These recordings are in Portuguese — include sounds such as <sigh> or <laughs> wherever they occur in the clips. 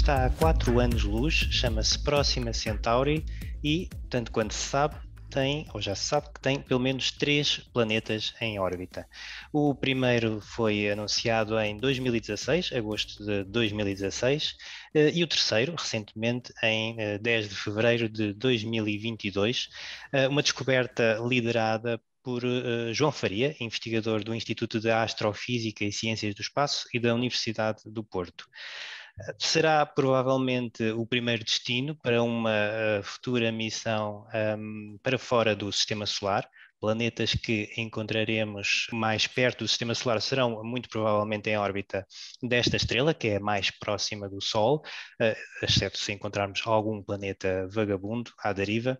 está a 4 anos-luz, chama-se Próxima Centauri e, tanto quanto se sabe, tem, ou já se sabe que tem, pelo menos três planetas em órbita. O primeiro foi anunciado em 2016, agosto de 2016, eh, e o terceiro, recentemente, em 10 eh, de fevereiro de 2022, eh, uma descoberta liderada por João Faria, investigador do Instituto de Astrofísica e Ciências do Espaço e da Universidade do Porto será provavelmente o primeiro destino para uma eh, futura missão um, ehm, para fora do sistema solar. Planetas que encontraremos mais perto do sistema solar serão muito provavelmente em órbita desta estrela, que é a mais próxima do Sol, uh, exceto se encontrarmos algum planeta vagabundo à deriva.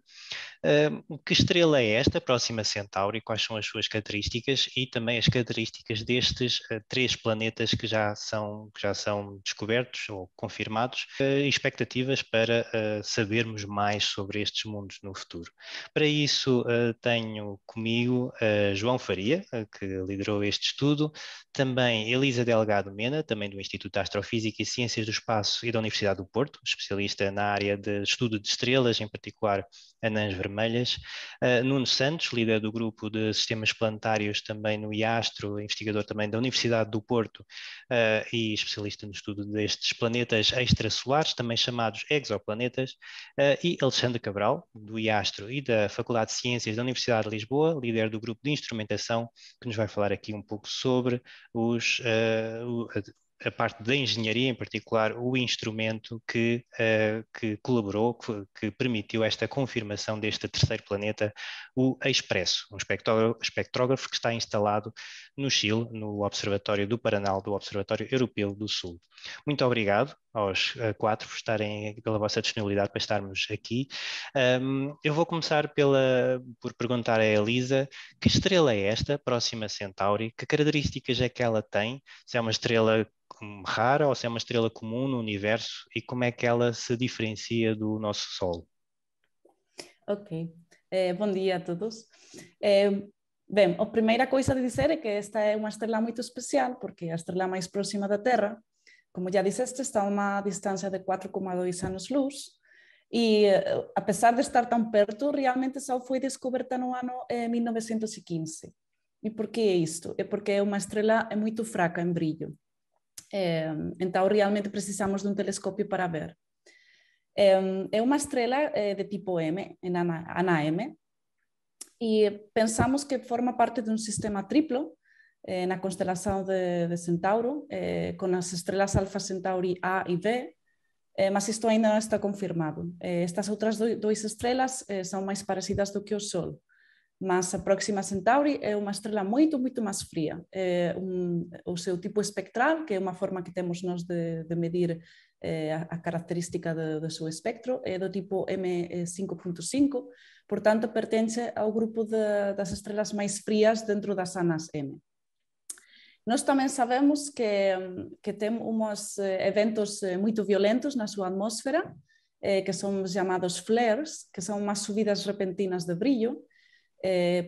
Um, que estrela é esta Próxima Centauri? Quais são as suas características e também as características destes uh, três planetas que já são, que já são descobertos ou confirmados? Uh, expectativas para uh, sabermos mais sobre estes mundos no futuro. Para isso, tenho comigo João Faria, que liderou este estudo, também Elisa Delgado Mena, também do Instituto de Astrofísica e Ciências do Espaço e da Universidade do Porto, especialista na área de estudo de estrelas, em particular anãs vermelhas vermelhas. Uh, Nuno Santos, líder do grupo de sistemas planetários também no IASTRO, investigador também da Universidade do Porto uh, e especialista no estudo destes planetas extrasolares, também chamados exoplanetas, uh, e Alexandre Cabral, do IASTRO e da Faculdade de Ciências da Universidade de Lisboa, líder do grupo de instrumentação, que nos vai falar aqui um pouco sobre os, o, a parte da engenharia, em particular, o instrumento que, uh, que colaborou, que, que, permitiu esta confirmação deste terceiro planeta, o Expresso, um espectrógrafo que está instalado no Chile, no Observatório do Paranal, do Observatório Europeu do Sul. Muito obrigado aos quatro por estarem, pela vossa disponibilidade para estarmos aqui. Um, eu vou começar pela, por perguntar a Elisa que estrela é esta, Próxima Centauri, que características é que ela tem, se é uma estrela rara ou se é uma estrela comum no universo e como é que ela se diferencia do nosso Sol. Ok, eh, bom dia a todos. Eh, Bem, a primeira coisa de dizer é que esta é uma estrela muito especial, porque é a estrela mais próxima da Terra, como já disseste, está a uma distância de 4,2 anos-luz e, eh, apesar de estar tão perto, realmente só foi descoberta no ano eh, 1915. E por que isto? É eh, porque é uma estrela é muito fraca em brilho. É, eh, então, realmente precisamos de um telescópio para ver. É, é uma estrela é, de tipo M, em Ana, Ana M, e pensamos que forma parte de um sistema triplo eh, na constelação de, de Centauro, eh, com as estrelas Alfa Centauri A e B, eh, mas isto ainda não está confirmado. Eh, estas outras duas estrelas eh, são mais parecidas do que o Sol, mas a Próxima Centauri é uma estrela muito, muito mais fria. um, o seu tipo espectral, que é uma forma que temos nós de, de medir a, a, característica do, seu espectro, é do tipo M5.5, portanto, pertence ao grupo de, das estrelas mais frias dentro das ANAS M. Nós também sabemos que, que uns eh, eventos eh, muito violentos na sua atmosfera, eh, que são chamados flares, que são umas subidas repentinas de brilho.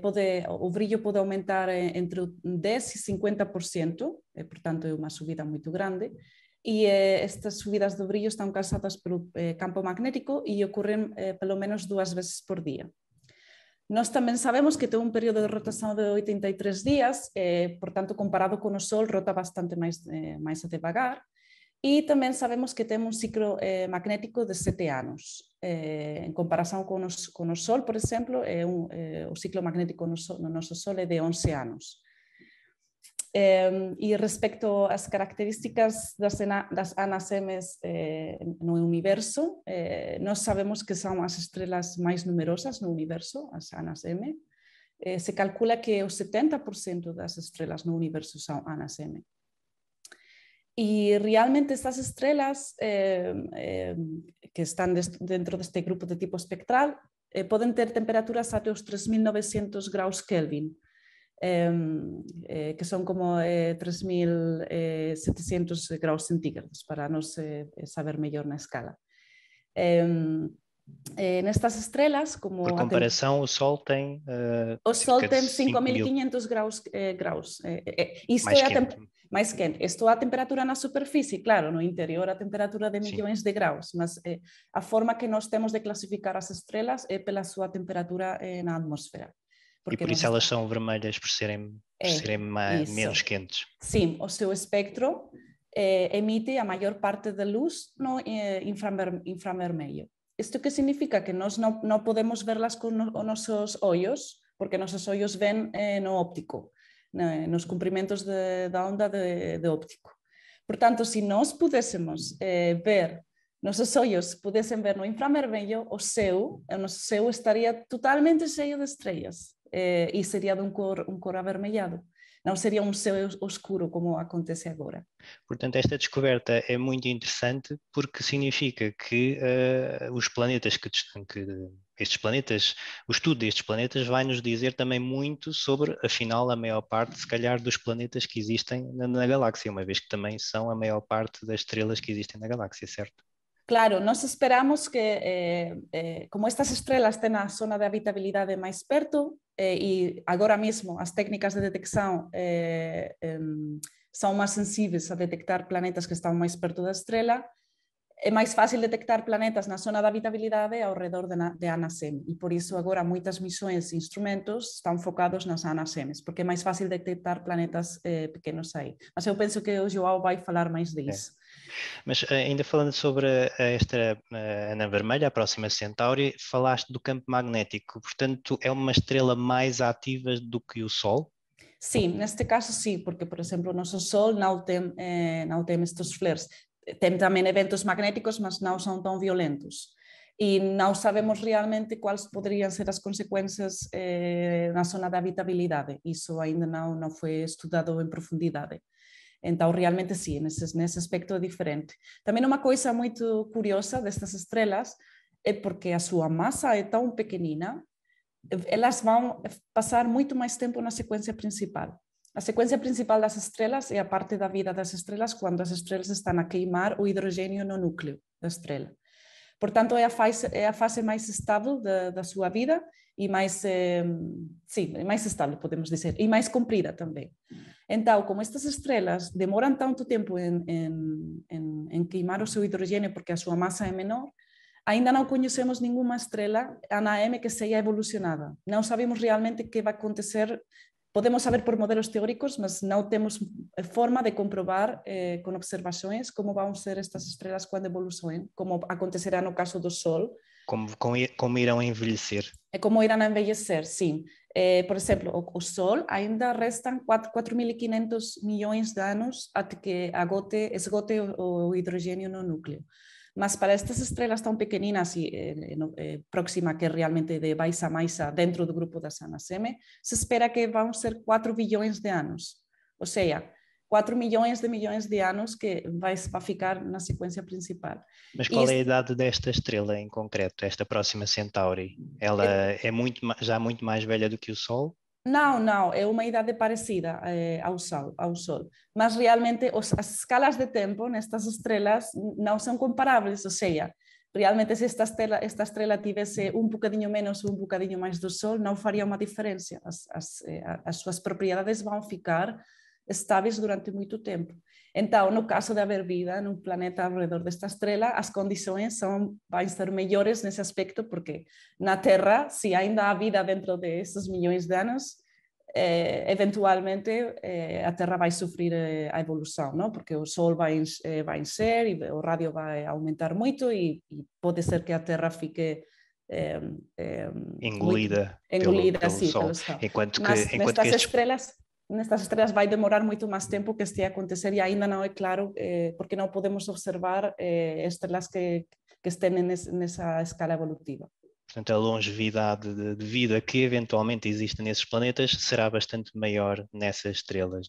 Pode, o brilho pode aumentar entre 10% e 50%, portanto é uma subida muito grande. E estas subidas de brilho estão causadas pelo campo magnético e ocorrem pelo menos duas vezes por dia. Nós também sabemos que tem um período de rotação de 83 dias, eh, comparado com o Sol, rota bastante mais eh, máis devagar. E também sabemos que tem um ciclo eh, magnético de sete anos. Eh, comparação com o Sol, por exemplo, é eh, o ciclo magnético no, no Sol é de 11 anos. Em, y respecto a las características de las M eh, en el universo, eh, no sabemos que son las estrellas más numerosas en el universo, las ANASM. M. Eh, se calcula que el 70% de las estrellas en el universo son M. Y realmente estas estrellas em, em, que están dentro de este grupo de tipo espectral pueden tener temperaturas hasta los 3.900 grados Kelvin, eh, que son como eh, 3.700 eh, graus centígrados para nos eh, eh, saber mellor na escala. Eh, nestas estrelas, como... Por comparação, o Sol tem... Uh, o Sol tem 5.500 graus. Eh, graus. Eh, eh, isto mais é quente. mais quente. Isto a temperatura na superficie, claro, no interior a temperatura de millóns de graus, mas eh, a forma que nós temos de clasificar as estrelas é pela súa temperatura eh, na atmosfera. e por isso elas são vermelhas por serem, é, por serem mais, menos quentes. Sim, o seu espectro eh, emite a maior parte da luz no eh, Isto que significa que nós não, não podemos verlas com no, os nossos olhos, porque nossos olhos vêm eh, no óptico, né, nos comprimentos de, da onda de, de, óptico. Portanto, se nós pudéssemos eh, ver nossos olhos pudessem ver no infravermelho, o céu, o nosso céu estaria totalmente cheio de estrelas eh, e seria de um cor, um cor avermelhado. Não seria um céu escuro como acontece agora. Portanto, esta descoberta é muito interessante porque significa que uh, os planetas que, que estes planetas, o estudo destes planetas vai nos dizer também muito sobre, afinal, a maior parte, se calhar, dos planetas que existem na, na galáxia, uma vez que também são a maior parte das estrelas que existem na galáxia, certo? Claro, nós esperamos que, eh, eh, como estas estrelas têm a zona de habitabilidade mais perto, eh, e agora mesmo as técnicas de detecção eh, são mais sensíveis a detectar planetas que estão mais perto da estrela, é mais fácil detectar planetas na zona da habitabilidade ao redor de, de ANASEM e por isso agora muitas missões e instrumentos estão focados nas ANASEMs, porque é mais fácil detectar planetas eh, pequenos aí. Mas eu penso que o João vai falar mais disso. É. Mas eh, ainda falando sobre eh, esta eh, Ana Vermelha, a próxima Centauri, falaste do campo magnético, portanto é uma estrela mais ativa do que o Sol? Sim, neste caso sim, porque, por exemplo, o nosso Sol não tem, eh, não tem estes flares tem tamén eventos magnéticos, mas non son tan violentos. E non sabemos realmente quais poderían ser as consecuencias eh, na zona da habitabilidade. Iso ainda non, non foi estudado en profundidade. Então, realmente, sim, nesse, nesse aspecto é diferente. Também uma coisa muito curiosa destas estrelas é porque a sua massa é tão pequenina, elas vão passar muito mais tempo na sequência principal. A sequência principal das estrelas é a parte da vida das estrelas quando as estrelas estão a queimar o hidrogênio no núcleo da estrela. Portanto, é a fase, é a fase mais estável da, da sua vida e mais, eh, sim, mais estável, podemos dizer, e mais comprida também. Então, como estas estrelas demoram tanto tempo em, em, em, em queimar o seu hidrogênio porque a sua massa é menor, ainda não conhecemos nenhuma estrela ANAM que seja evolucionada. Não sabemos realmente o que vai acontecer podemos saber por modelos teóricos, mas não temos forma de comprovar eh, com observações como vão ser estas estrelas quando evoluem, como acontecerá no caso do Sol. Como, como, como irão envelhecer. É como irão envelhecer, sim. Eh, por exemplo, o, o, Sol ainda restam 4.500 milhões de anos até que agote, esgote o, o hidrogênio no núcleo. Mas para estas estrelas tão pequeninas e eh, eh, eh, próxima que realmente de Baixa Maixa dentro do grupo da Sanaseme, se espera que vão ser 4 bilhões de anos. Ou seja, 4 milhões de milhões de anos que vai, ficar na sequência principal. Mas qual é a idade desta estrela em concreto, esta próxima Centauri? Ela é, é muito, já muito mais velha do que o Sol? Não, não, é uma idade parecida eh, ao, sol, ao Sol. Mas realmente os, as escalas de tempo nestas estrelas não são comparáveis, ou seja, realmente se esta estrela, esta estrela tivesse um bocadinho menos ou um bocadinho mais do Sol, não faria uma diferença. As, as, eh, as suas propriedades vão ficar estáveis durante muito tempo. Então, no caso de haver vida num planeta ao redor desta estrela, as condições são, vão ser melhores nesse aspecto, porque na Terra, se ainda há vida dentro desses milhões de anos, eh, eventualmente eh, a Terra vai sofrer eh, a evolução, não? porque o Sol vai, eh, vai encher e o rádio vai aumentar muito e, e pode ser que a Terra fique engolida, eh, eh, muito, engolida pelo, pelo, sim, sol. pelo, sol. Enquanto que, enquanto nestas que estes... estrelas estas estrellas va a demorar mucho más tiempo que este acontecer y aún no hay eh, claro eh, porque no podemos observar eh, estrellas que, estén en esa escala evolutiva. portanto a longevidade de, de, vida que eventualmente existe nesses planetas será bastante maior nessas estrelas.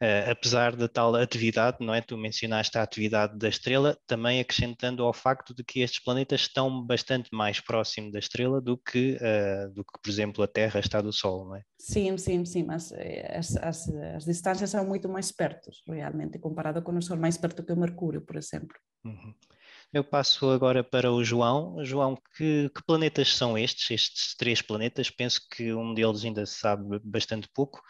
É? Uh, apesar da tal atividade, não é? Tu mencionaste a atividade da estrela, também acrescentando ao facto de que estes planetas estão bastante mais próximos da estrela do que, uh, do que por exemplo, a Terra está do Sol, não é? Sim, sim, sim, mas eh, as, as, as distâncias são muito mais perto, realmente, comparado com o Sol, mais perto que o Mercúrio, por exemplo. Uhum. Eu passo agora para o João. João, que, que, planetas são estes, estes três planetas? Penso que um deles ainda se sabe bastante pouco.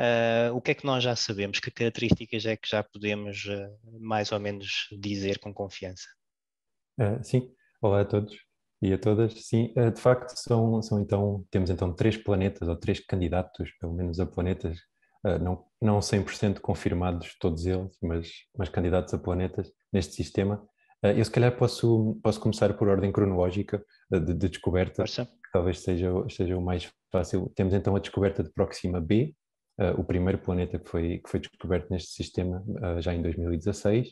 Uh, o que é que nós já sabemos? Que características é que já podemos uh, mais ou menos dizer com confiança? Uh, sim, olá a todos e a todas. Sim, de facto são, são então, temos então três planetas ou três candidatos, pelo menos a planetas, não, não 100% confirmados todos eles, mas, mas candidatos a planetas neste sistema ah, eu, se calhar, posso, posso começar por ordem cronológica ah, de, de descoberta, Força. talvez seja, seja o mais fácil. Temos então a descoberta de Proxima b, uh, o primeiro planeta que foi, que foi descoberto neste sistema uh, já em 2016.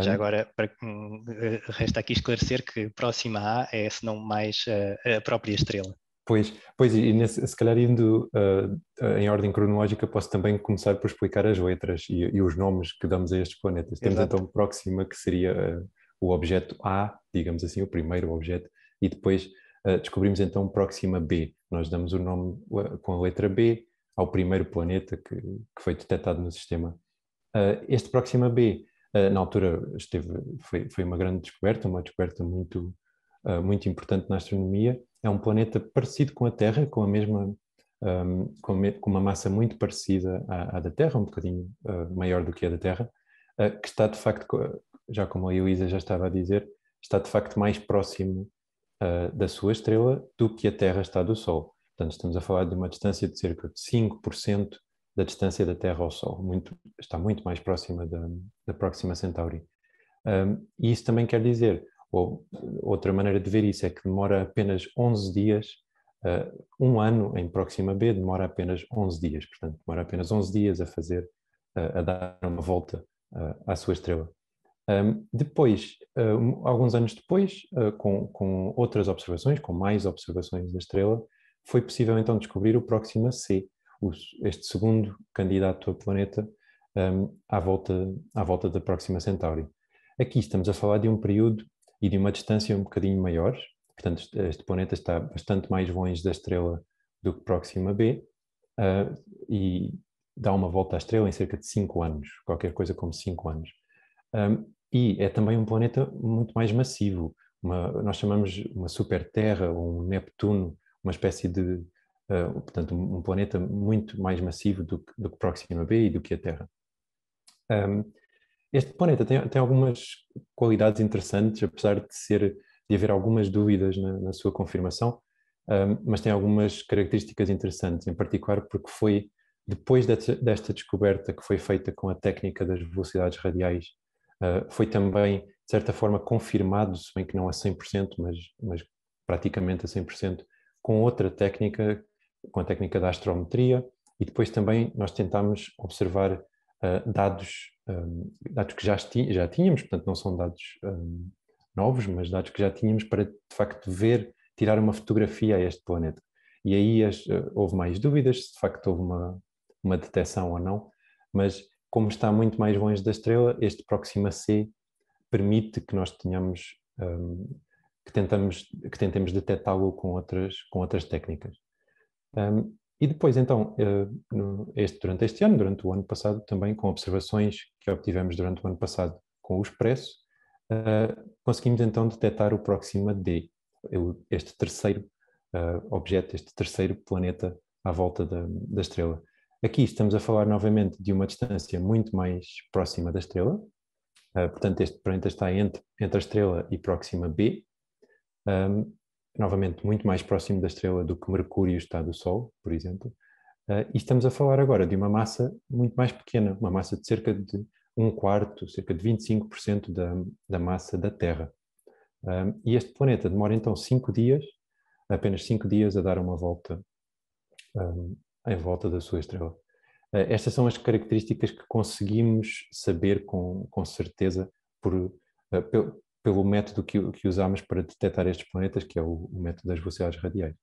Já agora, para, eh, resta aqui esclarecer que Próxima A é, se não mais, eh, a própria estrela. Pois, pois e nesse, se calhar indo uh, em ordem cronológica, posso também começar por explicar as letras e, e os nomes que damos a estes planetas. Temos Exato. então Próxima, que seria o objeto A, digamos assim, o primeiro objeto, e depois uh, descobrimos então Próxima B. Nós damos o nome uh, com a letra B ao primeiro planeta que, que foi detectado no sistema. Uh, este Próxima B, na altura, esteve, foi, foi uma grande descoberta, uma descoberta muito, muito importante na astronomia. É um planeta parecido com a Terra, com a mesma. Um, ehm, com, com uma massa muito parecida à, à da Terra, um bocadinho maior do que a da Terra, que está de facto já como a Elisa já estava a dizer, está de facto mais próximo uh, da sua estrela do que a Terra está do Sol. Portanto, estamos a falar de uma distância de cerca de 5% da distância da Terra ao Sol. Muito, está muito mais próxima da, da Próxima Centauri. Um, e isso também quer dizer, ou outra maneira de ver isso é que demora apenas 11 dias, uh, um ano em Próxima B demora apenas 11 dias, portanto demora apenas 11 dias a fazer, uh, a dar uma volta uh, à sua estrela. Um, depois, ah, um, alguns anos depois, uh, com, com, outras observações, com mais observações da estrela, foi possível então descobrir o Próxima C, o, este segundo candidato a planeta um, à, volta, à volta da Próxima Centauri. Aqui estamos a falar de um período e de uma distância um bocadinho maior, portanto, este planeta está bastante mais longe da estrela do que Próxima B uh, e dá uma volta à estrela em cerca de 5 anos, qualquer coisa como 5 anos. Um, e é também um planeta muito mais massivo. Uma, nós chamamos uma super Terra ou um Neptuno, uma espécie de, uh, portanto, um planeta muito mais massivo do que, do que B e do que a Terra. Um, este planeta tem, tem, algumas qualidades interessantes, apesar de ser de haver algumas dúvidas na, na sua confirmação, um, mas tem algumas características interessantes, em particular porque foi depois desta, desta descoberta que foi feita com a técnica das velocidades radiais eh, foi também, de certa forma, confirmado, se bem que não a 100%, mas, mas praticamente a 100%, com outra técnica, com a técnica da astrometria, e depois também nós tentámos observar uh, dados, um, ehm, dados que já, já tínhamos, portanto não são dados um, ehm, novos, mas dados que já tínhamos para de facto ver, tirar uma fotografia a este planeta. E aí as, eh, houve mais dúvidas se de facto houve uma, uma detecção ou não, mas como está muito mais longe da estrela, este Proxima C permite que nós tenhamos um, que tentamos que tentemos detectá-lo com outras com outras técnicas. Um, e depois, então, uh, este, durante este ano, durante o ano passado, também com observações que obtivemos durante o ano passado com o Expresso, uh, conseguimos então detectar o Proxima D, este terceiro uh, objeto, este terceiro planeta à volta da, da estrela. Aqui estamos a falar novamente de uma distância muito mais próxima da estrela, uh, portanto este planeta está entre, entre a estrela e próxima B, um, novamente muito mais próximo da estrela do que Mercúrio está do Sol, por exemplo, uh, e estamos a falar agora de uma massa muito mais pequena, uma massa de cerca de um quarto, cerca de 25% da, da massa da Terra. Um, e este planeta demora então cinco dias, apenas cinco dias a dar uma volta um, em volta da sua estrela. Eh, estas são as características que conseguimos saber com, com certeza por, eh, pelo, pelo método que, que usámos para detectar estes planetas, que é o, o método das velocidades radiais.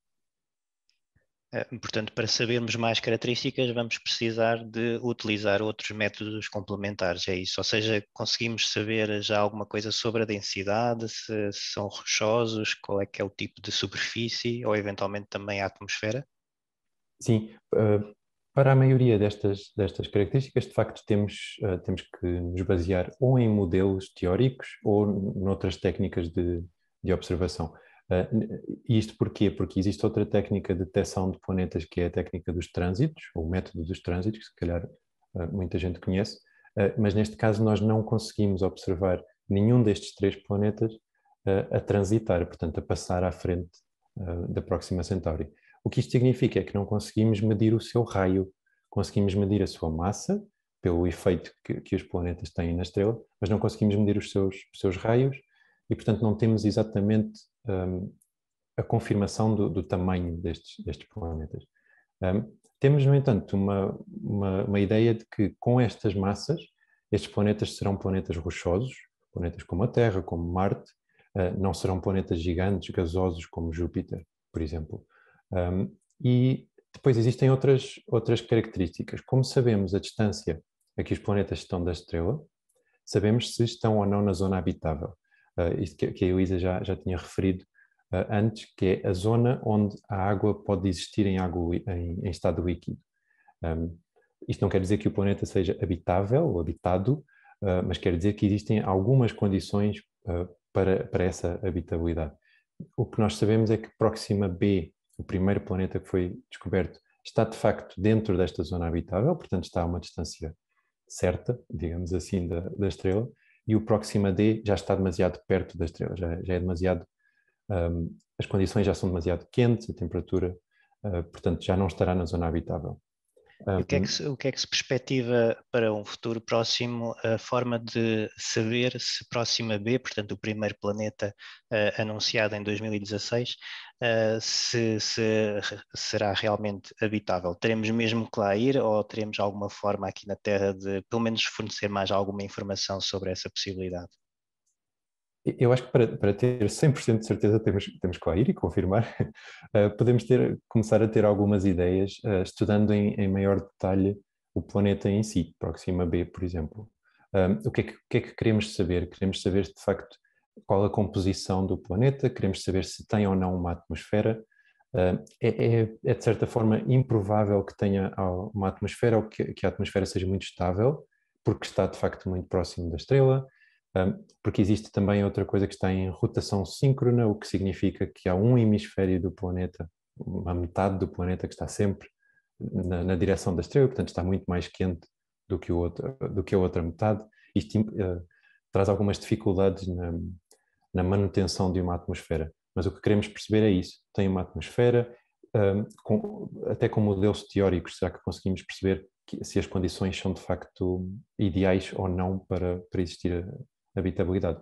Eh, portanto, para sabermos mais características, vamos precisar de utilizar outros métodos complementares, é isso? Ou seja, conseguimos saber já alguma coisa sobre a densidade, se, se são rochosos, qual é que é o tipo de superfície ou eventualmente também a atmosfera? Sim, uh, para a maioria destas, destas características, de facto, temos, uh, temos que nos basear ou em modelos teóricos ou noutras técnicas de, de observação. Uh, isto porquê? Porque existe outra técnica de detecção de planetas que é a técnica dos trânsitos, ou o método dos trânsitos, que se calhar uh, muita gente conhece, uh, mas neste caso nós não conseguimos observar nenhum destes três planetas a transitar, portanto a passar à frente da Próxima Centauri. O que isto significa é que não conseguimos medir o seu raio, conseguimos medir a sua massa, pelo efeito que, que os planetas têm na estrela, mas não conseguimos medir os seus, os seus raios e, portanto, não temos exatamente um, a confirmação do, do tamanho destes, destes planetas. Um, temos, no entanto, uma, uma, uma, ideia de que com estas massas, estes planetas serão planetas rochosos, planetas como a Terra, como Marte, uh, não serão planetas gigantes, gasosos como Júpiter, por exemplo. Um, e depois existem outras, outras características. Como sabemos a distância a que os planetas estão da estrela, sabemos se estão ou não na zona habitável. Uh, isto que, que a Elisa já, já tinha referido uh, antes, que é a zona onde a água pode existir em, água, em, em estado líquido. Um, isto não quer dizer que o planeta seja habitável ou habitado, uh, mas quer dizer que existem algumas condições para, para essa habitabilidade. O que nós sabemos é que Próxima B o primeiro planeta que foi descoberto, está de facto dentro desta zona habitável, portanto está a uma distância certa, digamos assim, da, da estrela, e o Próxima D já está demasiado perto da estrela, já, já é demasiado. Um, as condições já são demasiado quentes, a temperatura, uh, portanto, já não estará na zona habitável. Um, o, que é hum, que se, o que é que se perspectiva para um futuro próximo a forma de saber se Próxima B, portanto o primeiro planeta uh, anunciado em 2016, uh, se, se, será realmente habitável. Teremos mesmo que lá ir ou teremos alguma forma aqui na Terra de, pelo menos, fornecer mais alguma informação sobre essa possibilidade? Eu acho que para, para ter 100% de certeza temos, temos que lá ir e confirmar. Uh, <laughs> podemos ter, começar a ter algumas ideias, uh, estudando em, em, maior detalhe o planeta em si, Próxima B, por exemplo. Um, ehm, o, que é que, o, que é que, queremos saber? Queremos saber se de facto qual a composição do planeta, queremos saber se tem ou não uma atmosfera. Uh, é, é, é, de certa forma improvável que tenha uma atmosfera ou que, que, a atmosfera seja muito estável, porque está de facto muito próximo da estrela, ah, porque existe também outra coisa que está em rotação síncrona, o que significa que há um hemisfério do planeta, uma metade do planeta que está sempre na, na direção da estrela, portanto está muito mais quente do que, o outro, do que a outra metade. Isto uh, traz algumas dificuldades na, na manutenção de uma atmosfera. Mas o que queremos perceber é isso: tem uma atmosfera, um, com, até com modelos teóricos, será que conseguimos perceber que, se as condições são de facto ideais ou não para, para existir habitabilidade?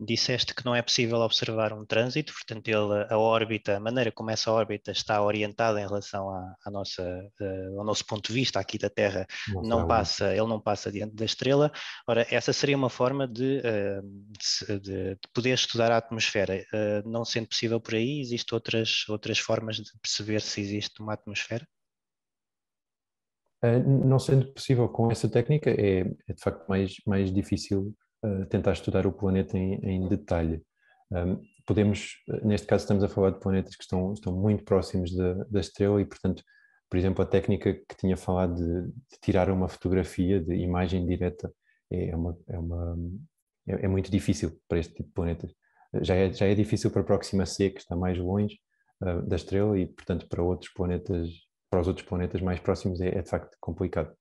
disseste que não é possível observar um trânsito, portanto, ele, a órbita, a maneira como essa órbita está orientada em relação à, à nossa, uh, ao nosso ponto de vista aqui da Terra, não, não passa, ele não passa diante da estrela. Ora, essa seria uma forma de, uh, de, de poder estudar a atmosfera. Uh, não sendo possível por aí, existem outras, outras formas de perceber se existe uma atmosfera? não sendo possível com essa técnica, é, é de facto mais, mais difícil tentar estudar o planeta em, em detalhe. Um, podemos, neste caso estamos a falar de planetas que estão, estão muito próximos da, da estrela e, portanto, por exemplo, a técnica que tinha falado de, de tirar uma fotografia de imagem direta é, é uma, é, uma, é, é, muito difícil para este tipo de planetas. Já é, já é difícil para a Próxima C, que está mais longe uh, da estrela, e, portanto, para outros planetas, para os outros planetas mais próximos é, é de facto complicado.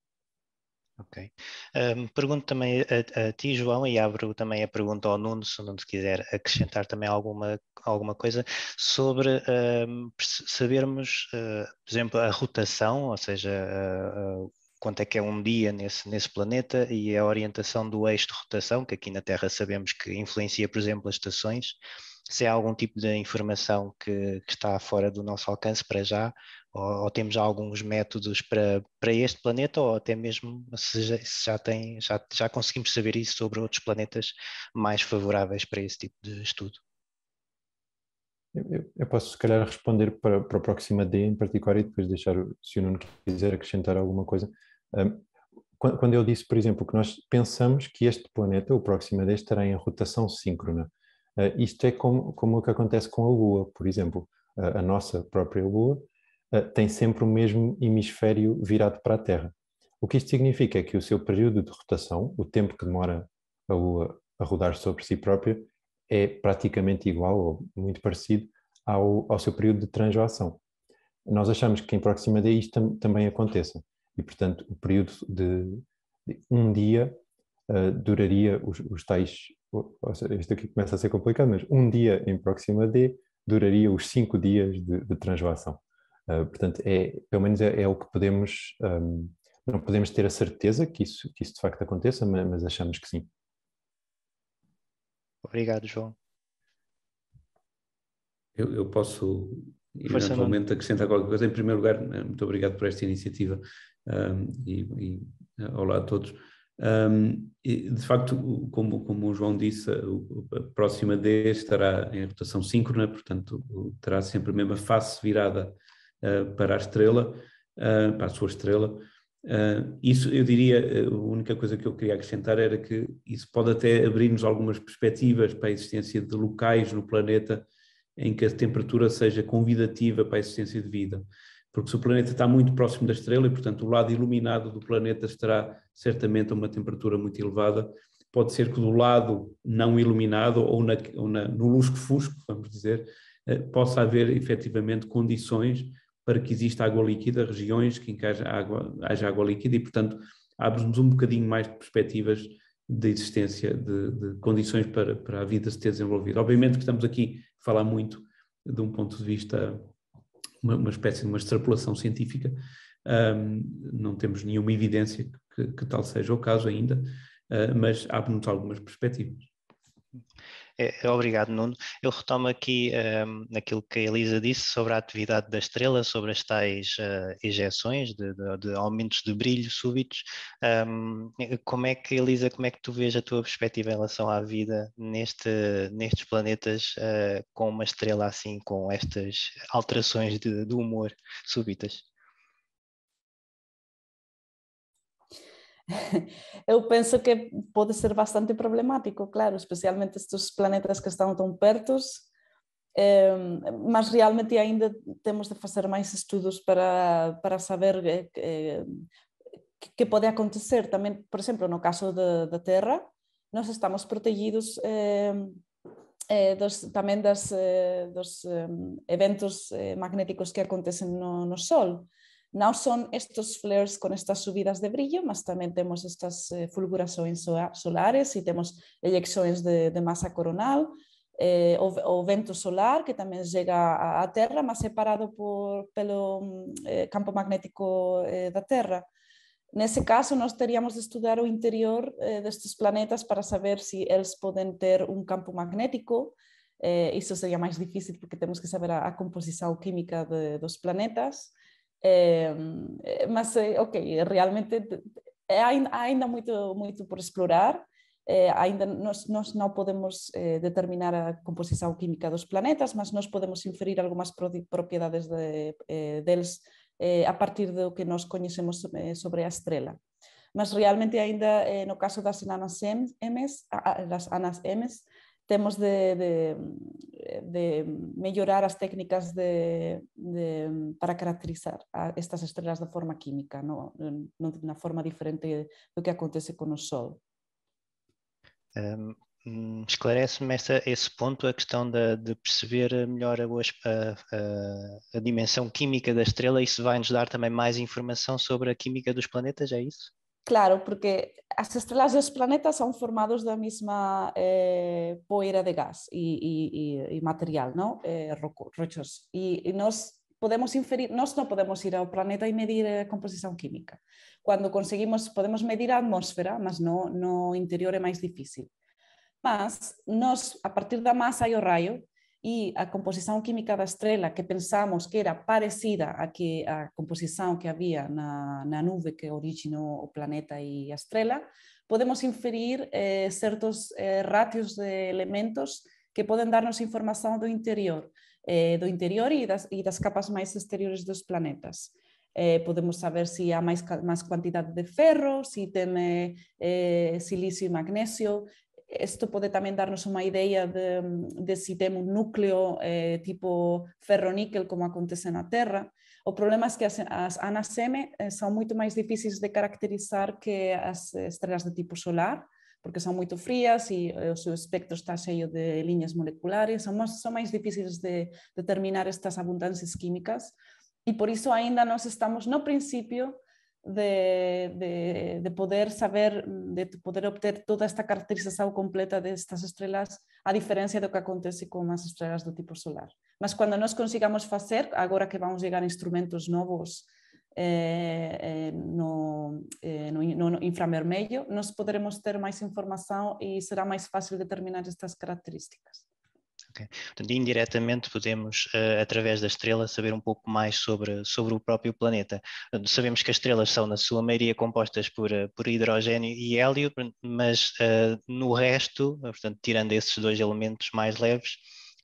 Ok. Um, pergunto também a, a, ti, João, e abro também a pergunta ao Nuno, se o Nuno quiser acrescentar também alguma, alguma coisa, sobre um, sabermos, uh, por exemplo, a rotação, ou seja, uh, quanto é que é um dia nesse, nesse planeta e a orientação do eixo de rotação, que aqui na Terra sabemos que influencia, por exemplo, as estações se há é algum tipo de informação que, que está fora do nosso alcance para já, ou, ou, temos já alguns métodos para, para este planeta, ou até mesmo se já, se já, tem, já, já conseguimos saber isso sobre outros planetas mais favoráveis para esse tipo de estudo. Eu, eu posso, se calhar, responder para, para a próxima D em particular e depois deixar, se o Nuno quiser acrescentar alguma coisa. Um, quando eu disse, por exemplo, que nós pensamos que este planeta, o próximo D, estará em rotação síncrona, eh, isto é como, como o que acontece com a Lua, por exemplo. a nossa própria Lua eh, tem sempre o mesmo hemisfério virado para a Terra. O que isto significa é que o seu período de rotação, o tempo que demora a Lua a rodar sobre si própria, é praticamente igual ou muito parecido ao, ao seu período de translação. Nós achamos que em próxima de isto tam, também aconteça. E, portanto, o período de, de um dia uh, duraria os, os tais seja, isto aqui começa a ser complicado, mas um dia em próxima D duraria os cinco dias de, de translação. Uh, ah, portanto, é, pelo menos é, é o que podemos, um, não podemos ter a certeza que isso, que isso de facto aconteça, mas, mas achamos que sim. Obrigado, João. Eu, eu posso eventualmente acrescentar qualquer coisa. Em primeiro lugar, muito obrigado por esta iniciativa um, e, e olá a todos. Um, e, de facto, como, como o João disse, a próxima D estará em rotação síncrona, portanto, terá sempre a mesma face virada uh, para a estrela, uh, para a sua estrela. Uh, isso eu diria, a única coisa que eu queria acrescentar era que isso pode até abrir-nos algumas perspectivas para a existência de locais no planeta em que a temperatura seja convidativa para a existência de vida porque se o planeta está muito próximo da estrela e, portanto, o lado iluminado do planeta estará certamente a uma temperatura muito elevada, pode ser que do lado não iluminado ou, na, ou na, no lusco-fusco, vamos dizer, eh, possa haver efetivamente condições para que exista água líquida, regiões que haja água, haja água líquida e, portanto, abre-nos um bocadinho mais de perspectivas de existência de, de condições para, para, a vida se ter desenvolvido. Obviamente que estamos aqui a falar muito de um ponto de vista uma, uma espécie de uma extrapolação científica. Um, não temos nenhuma evidência que, que, tal seja o caso ainda, uh, mas abre-nos algumas perspectivas. É, é, obrigado, Nuno. Eu retomo aqui um, ehm, aquilo que a Elisa disse sobre a atividade da estrela, sobre as tais uh, ejeções, de, de, de, aumentos de brilho súbitos. Um, ehm, como é que, Elisa, como é que tu vês a tua perspectiva em relação à vida neste, nestes planetas uh, com uma estrela assim, com estas alterações de, de humor súbitas? <laughs> eu penso que pode ser bastante problemático, claro, especialmente estes planetas que estão tão perto, ehm, mas realmente ainda temos de fazer mais estudos para, para saber o eh, eh, que pode acontecer também, por exemplo, no caso da Terra, nós estamos protegidos ehm, eh, dos, também das, dos ehm, eventos magnéticos que acontecem no, no Sol. No son estos flares con estas subidas de brillo, más también tenemos estas eh, fulguras solares y tenemos eyecciones de, masa coronal eh, o, vento solar que también llega a, Tierra, más separado por el mm, eh, campo magnético de da Tierra. ese caso, nos tendríamos de estudiar el interior de estos planetas para saber si ellos pueden tener un campo magnético. Eso sería más difícil porque tenemos que saber la composición química de, dos planetas. É, eh, mas, mm, eh, ok, realmente é eh, ainda, muito, muito por explorar. Eh, ainda nós, nós non podemos eh, determinar a composición química dos planetas, mas nós podemos inferir algunhas propiedades de, eh, deles eh, a partir do que nós coñecemos sobre a estrela. Mas realmente ainda eh, no caso das enanas M, das anas M, temos de, de, de melhorar as técnicas de, de, para caracterizar estas estrelas da forma química, não, não, na forma diferente do que acontece com o Sol. Um, Esclarece-me esse ponto, a questão de, de perceber melhor a, a, a dimensão química da estrela, isso vai nos dar também mais informação sobre a química dos planetas, é isso? Claro, porque las estrellas y los planetas son formados de la misma eh, poeira de gas y material, ¿no? eh, rochos. y nos podemos inferir, no podemos ir al planeta y medir eh, composición química. Cuando conseguimos, podemos medir atmósfera, mas no, no interior es más difícil. Mas nos a partir da masa y o rayo, e a composição química da estrela, que pensamos que era parecida à, que, a composição que havia na, na nuvem que originou o planeta e a estrela, podemos inferir eh, certos eh, de elementos que podem dar-nos informação do interior, eh, do interior e das, e das capas mais exteriores dos planetas. Eh, podemos saber se há mais, mais quantidade de ferro, se tem eh, silício e magnésio, Esto puede también darnos una idea de, si tenemos un núcleo eh, tipo ferroníquel como acontece en la Tierra. O problema es que las a anas eh, son mucho más difíciles de caracterizar que las estrellas de tipo solar, porque son muy frías y eh, su espectro está lleno de líneas moleculares, son, más difíciles de determinar estas abundancias químicas Y por eso ainda nos estamos no principio de, de, de, poder saber, de poder obter toda esta caracterização completa destas estrelas, a diferença do que acontece com as estrelas do tipo solar. Mas quando nós consigamos fazer, agora que vamos chegar a instrumentos novos eh, eh, no, eh, no, no infravermelho, nós poderemos ter mais informação e será mais fácil determinar estas características. Okay? Portanto, indiretamente podemos, uh, através da estrela, saber um pouco mais sobre, sobre o próprio planeta. Portanto, sabemos que as estrelas são, na sua maioria, compostas por, eh, por hidrogênio e hélio, mas uh, no resto, portanto, tirando esses dois elementos mais leves,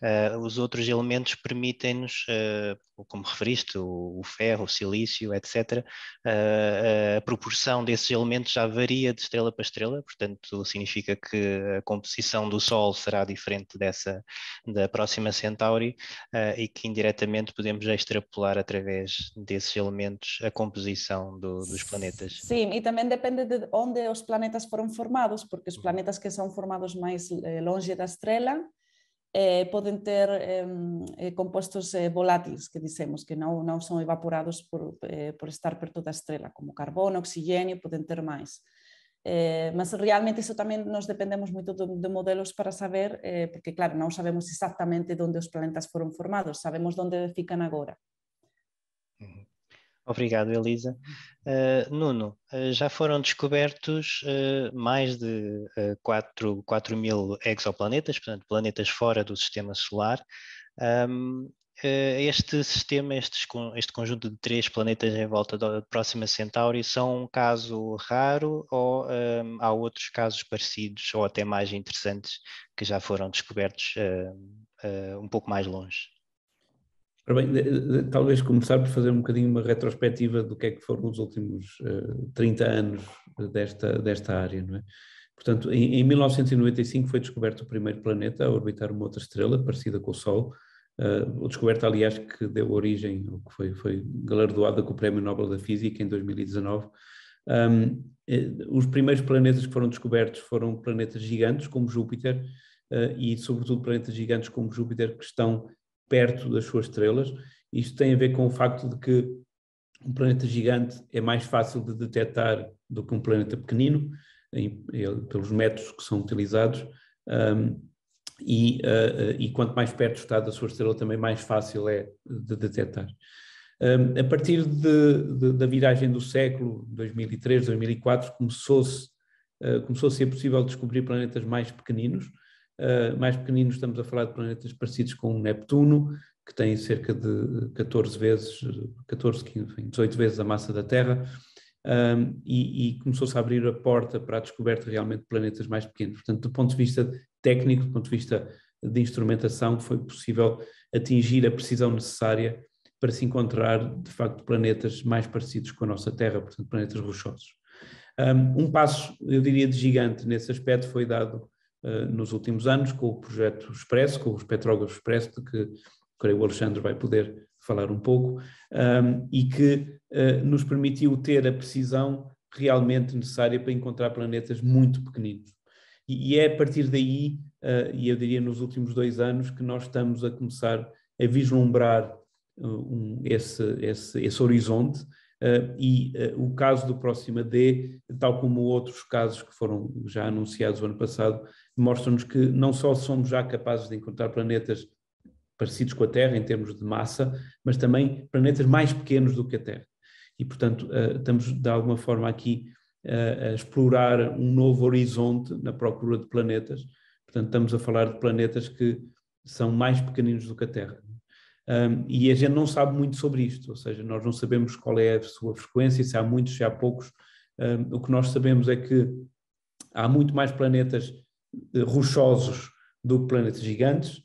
Uh, os outros elementos permitem-nos, uh, como referiste, o, o, ferro, o silício, etc. Uh, ah, a proporção desses elementos já varia de estrela para estrela, portanto, significa que a composição do Sol será diferente dessa da próxima Centauri e que indiretamente podemos extrapolar através desses elementos a composição do, dos planetas. Sim, e também depende de onde os planetas foram formados, porque os uhum. planetas que são formados mais eh, longe da estrela Pueden eh, poden ter em, eh, eh, volátiles, que decimos que no, no son evaporados por, eh, por estar perto toda estrella, como carbono, oxígeno, pueden tener más. Eh, mas realmente eso también nos dependemos mucho de, modelos para saber, eh, porque claro, no sabemos exactamente dónde los planetas fueron formados, sabemos dónde fican ahora. Obrigado, Elisa. Uh, Nuno, uh, já foram descobertos uh, mais de uh, 4, 4 mil exoplanetas, portanto, planetas fora do sistema solar. Um, este sistema, este conjunto de três planetas em volta da Próxima Centauri, são um caso raro ou um, há outros casos parecidos ou até mais interessantes que já foram descobertos um pouco mais longe? Ora bem, talvez começar por fazer um bocadinho uma retrospectiva do que é que foram os últimos uh, eh, 30 anos desta, desta área, não é? Portanto, em, em 1995 foi descoberto o primeiro planeta a orbitar uma outra estrela parecida com o Sol, Uh, descoberta, aliás, que deu origem, ou que foi, foi galardoada com o Prémio Nobel da Física em 2019. Um, eh, os primeiros planetas que foram descobertos foram planetas gigantes, como Júpiter, uh, e, sobretudo, planetas gigantes como Júpiter que estão perto das suas estrelas. Isto tem a ver com o facto de que um planeta gigante é mais fácil de detectar do que um planeta pequenino, em, em, pelos métodos que são utilizados, um, e, uh, e, quanto mais perto está da sua estrela, também mais fácil é de detectar. Um, a partir de, de, da viragem do século 2003, 2004, começou-se uh, começou a ser possível descobrir planetas mais pequeninos, ah, mais pequeninos estamos a falar de planetas parecidos com o Neptuno, que tem cerca de 14 vezes, 14, 15, 18 vezes a massa da Terra, um, e, e começou-se a abrir a porta para a descoberta realmente de planetas mais pequenos. Portanto, do ponto de vista técnico, do ponto de vista de instrumentação, foi possível atingir a precisão necessária para se encontrar, de facto, planetas mais parecidos com a nossa Terra, portanto, planetas rochosos. Um, um passo, eu diria, de gigante nesse aspecto foi dado eh, nos últimos anos, com o projeto Expresso, com os petrógrafos Expresso, de que creio o Alexandre vai poder falar um pouco, um, ehm, e que uh, nos permitiu ter a precisão realmente necessária para encontrar planetas muito pequeninos. E, e é a partir daí, uh, e eu diria nos últimos dois anos, que nós estamos a começar a vislumbrar uh, um, esse, esse, esse horizonte. e o caso do Próxima D, tal como outros casos que foram já anunciados o ano passado, mostram-nos que não só somos já capazes de encontrar planetas parecidos com a Terra em termos de massa, mas também planetas mais pequenos do que a Terra. E, portanto, eh, estamos de alguma forma aqui eh, a explorar um novo horizonte na procura de planetas. Portanto, estamos a falar de planetas que são mais pequeninos do que a Terra. Um, e a gente não sabe muito sobre isto, ou seja, nós não sabemos qual é a sua frequência, se há muitos, se há poucos. Um, o que nós sabemos é que há muito mais planetas rochosos do planeta gigantes,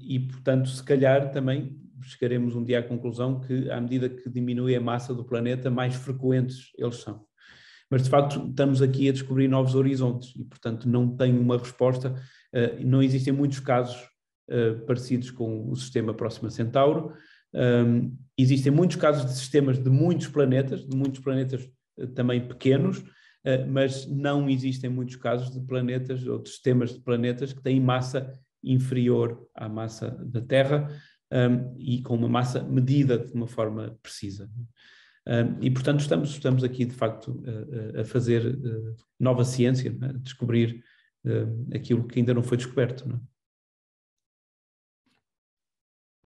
e portanto, se calhar também chegaremos um dia à conclusão que, à medida que diminui a massa do planeta, mais frequentes eles são. Mas de facto, estamos aqui a descobrir novos horizontes e, portanto, não tenho uma resposta. Ah, não existem muitos casos ah, parecidos com o sistema Próxima Centauro. Existem muitos casos de sistemas de muitos planetas, de muitos planetas ah, também pequenos, eh, mas não existem muitos casos de planetas ou de sistemas de planetas que têm massa inferior à massa da Terra um, ehm, e com uma massa medida de uma forma precisa. Um, ehm, e, portanto, estamos, estamos aqui, de facto, a, a fazer eh, nova ciência, né? a descobrir uh, aquilo que ainda não foi descoberto. É?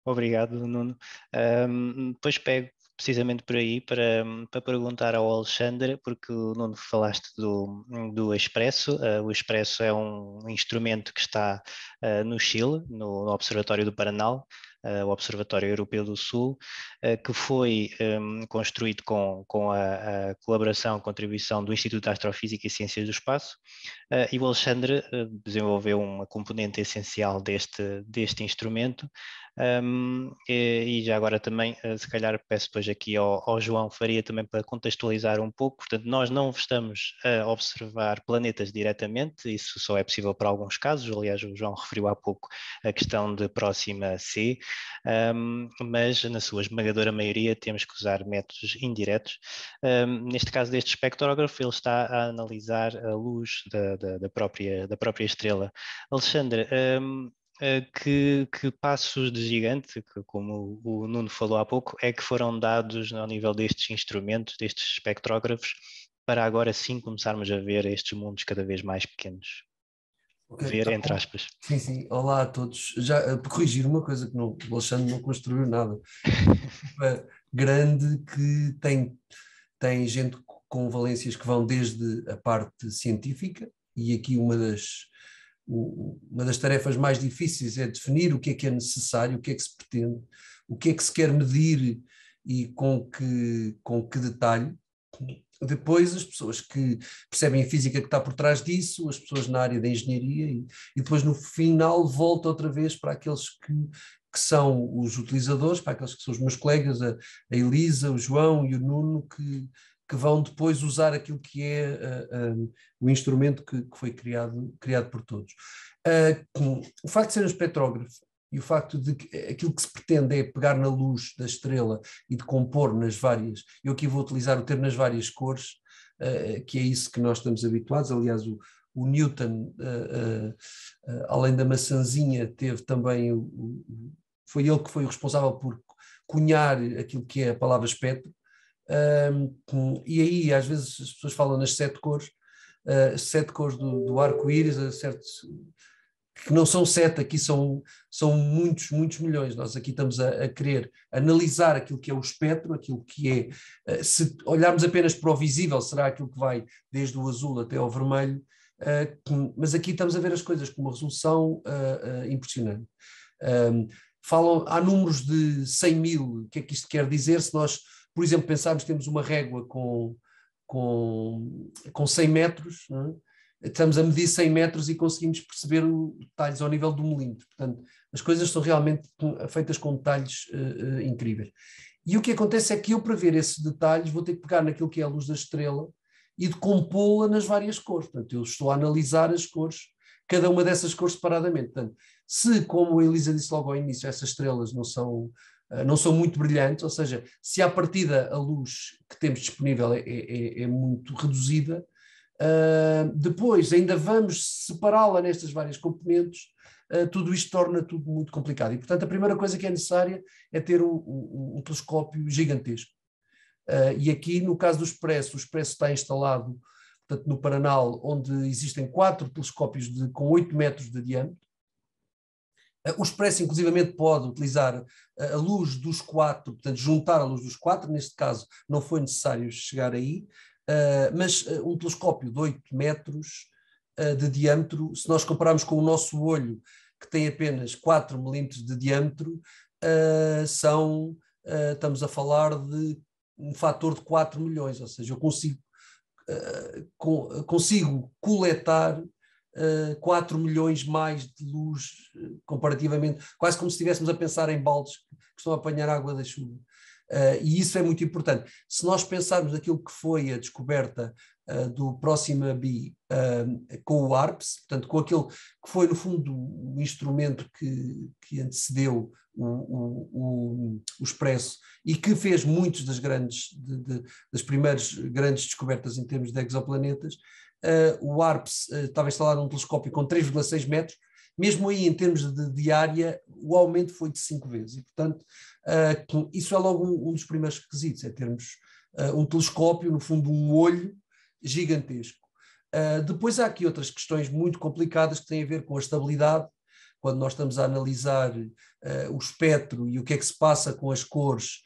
Obrigado, Nuno. Um, ehm, depois pego precisamente por aí para, para perguntar ao Alexandre, porque o Nuno falaste do, do Expresso. Uh, o Expresso é um instrumento que está uh, no Chile, no, no Observatório do Paranal. Uh, eh, o Observatório Europeu do Sul, uh, que foi um, ehm, construído com, com a, a colaboração, contribuição do Instituto de Astrofísica e Ciências do Espaço, uh, e o Alexandre desenvolveu uma componente essencial deste, deste instrumento, um, e, e, já agora também, eh, se calhar, peço depois aqui ao, ao, João Faria também para contextualizar um pouco. Portanto, nós não estamos a observar planetas diretamente, isso só é possível para alguns casos. Aliás, o João referiu há pouco a questão de próxima C, um, mas na sua esmagadora maioria temos que usar métodos indiretos. Um, neste caso deste espectrógrafo, ele está a analisar a luz da, da, da própria, da própria estrela. Alexandre, eh, que, que passos de gigante, que como o Nuno falou há pouco, é que foram dados ao nível destes instrumentos, destes espectrógrafos, para agora sim começarmos a ver estes mundos cada vez mais pequenos? Okay, ver, tá entre aspas. Sim, sim. Olá a todos. Já uh, corrigir uma coisa que não, o Alexandre não construiu nada. <laughs> uma grande que tem, tem gente com valências que vão desde a parte científica, e aqui uma das o, uma das tarefas mais difíceis é definir o que é que é necessário, o que é que se pretende, o que é que se quer medir e com que, com que detalhe. Depois, as pessoas que percebem a física que está por trás disso, as pessoas na área da engenharia, e, e depois no final volta outra vez para aqueles que, que são os utilizadores, para aqueles que são os meus colegas, a, a Elisa, o João e o Nuno, que, que vão depois usar aquilo que é uh, eh, um, eh, o instrumento que, que, foi criado, criado por todos. Uh, o facto de ser um espectrógrafo e o facto de que aquilo que se pretende é pegar na luz da estrela e de compor nas várias, eu aqui vou utilizar o termo nas várias cores, uh, que é isso que nós estamos habituados, aliás o, o Newton, além da maçãzinha, teve também, o, o, foi ele que foi o responsável por cunhar aquilo que é a palavra espectro, um, e aí, às vezes, as pessoas falam nas sete cores, uh, sete cores do, do arco-íris, que não são sete, aqui são, são muitos, muitos milhões. Nós aqui estamos a, a querer analisar aquilo que é o espectro, aquilo que é. Ah, se olharmos apenas para o visível, será aquilo que vai desde o azul até ao vermelho, uh, mas aqui estamos a ver as coisas com uma resolução uh, uh, impressionante. Um, falam, há números de 100 mil, o que é que isto quer dizer? Se nós por exemplo, pensarmos que temos uma régua com, com, com 100 metros, é? estamos a medir 100 metros e conseguimos perceber detalhes ao nível do milímetro. Portanto, as coisas são realmente feitas com detalhes uh, uh, incríveis. E o que acontece é que eu, para ver esses detalhes, vou ter que pegar naquilo que é a luz da estrela e decompô-la nas várias cores. Portanto, eu estou a analisar as cores, cada uma dessas cores separadamente. Portanto, se, como a Elisa disse logo ao início, essas estrelas não são eh, não são muito brilhantes, ou seja, se à partida a luz que temos disponível é, é, é, é muito reduzida, uh, depois ainda vamos separá-la nestas várias componentes, uh, tudo isto torna tudo muito complicado. E, portanto, a primeira coisa que é necessária é ter um, um, um telescópio gigantesco. Uh, e aqui, no caso do Expresso, o Expresso está instalado portanto, no Paranal, onde existem quatro telescópios de, com 8 metros de diâmetro, eh, o Expresso, inclusivamente, pode utilizar eh, a luz dos quatro, portanto, juntar a luz dos quatro, neste caso não foi necessário chegar aí, eh, mas um telescópio de 8 metros de diâmetro, se nós compararmos com o nosso olho, que tem apenas 4 milímetros de diâmetro, são, estamos a falar de um fator de 4 milhões, ou seja, eu consigo, consigo coletar 4 eh, milhões mais de luz eh, comparativamente, quase como se estivéssemos a pensar em baldes que estão a apanhar água da chuva. Uh, e isso é muito importante. Se nós pensarmos naquilo que foi a descoberta uh, do Próxima B uh, com o ARPS, portanto, com aquele que foi, no fundo, o instrumento que, que antecedeu o, o, o, o Expresso e que fez muitas das grandes, de, de, das primeiras grandes descobertas em termos de exoplanetas, eh, o ARPS eh, estava instalado um telescópio com 3,6 metros, mesmo aí em termos de, de, área, o aumento foi de 5 vezes. E, portanto, uh, isso é logo um, um, dos primeiros requisitos, é termos uh, um telescópio, no fundo um olho gigantesco. Uh, depois há aqui outras questões muito complicadas que têm a ver com a estabilidade, quando nós estamos a analisar o espectro e o que é que se passa com as cores